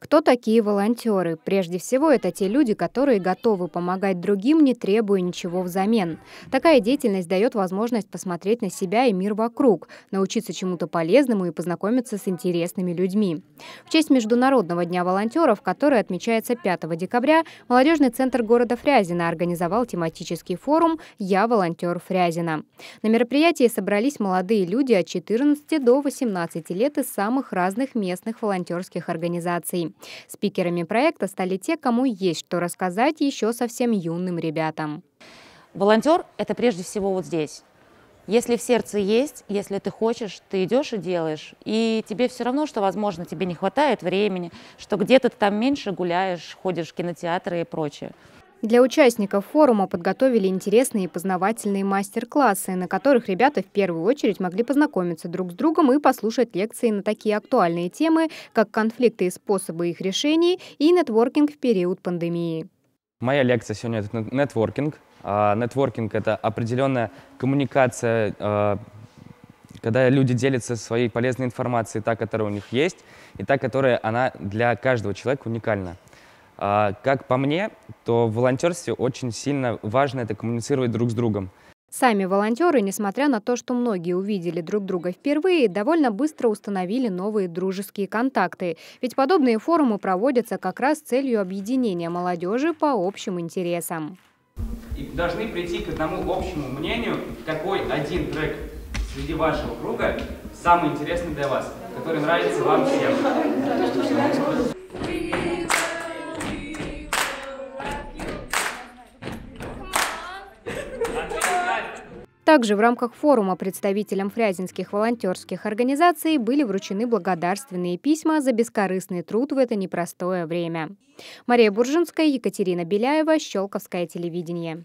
Кто такие волонтеры? Прежде всего, это те люди, которые готовы помогать другим, не требуя ничего взамен. Такая деятельность дает возможность посмотреть на себя и мир вокруг, научиться чему-то полезному и познакомиться с интересными людьми. В честь Международного дня волонтеров, который отмечается 5 декабря, молодежный центр города Фрязина организовал тематический форум «Я волонтер Фрязина». На мероприятии собрались молодые люди от 14 до 18 лет из самых разных местных волонтерских организаций. Спикерами проекта стали те, кому есть что рассказать еще совсем юным ребятам. Волонтер – это прежде всего вот здесь. Если в сердце есть, если ты хочешь, ты идешь и делаешь. И тебе все равно, что, возможно, тебе не хватает времени, что где-то ты там меньше гуляешь, ходишь в кинотеатры и прочее. Для участников форума подготовили интересные и познавательные мастер-классы, на которых ребята в первую очередь могли познакомиться друг с другом и послушать лекции на такие актуальные темы, как конфликты и способы их решений и нетворкинг в период пандемии. Моя лекция сегодня — это нетворкинг. А, нетворкинг — это определенная коммуникация, а, когда люди делятся своей полезной информацией, та, которая у них есть, и та, которая она для каждого человека уникальна. А, как по мне, то в волонтерстве очень сильно важно это коммуницировать друг с другом. Сами волонтеры, несмотря на то, что многие увидели друг друга впервые, довольно быстро установили новые дружеские контакты. Ведь подобные форумы проводятся как раз с целью объединения молодежи по общим интересам. И должны прийти к одному общему мнению, какой один трек среди вашего круга самый интересный для вас, который нравится вам всем. Также в рамках форума представителям фрязинских волонтерских организаций были вручены благодарственные письма за бескорыстный труд в это непростое время. Мария Буржинская, Екатерина Беляева, Щелковское телевидение.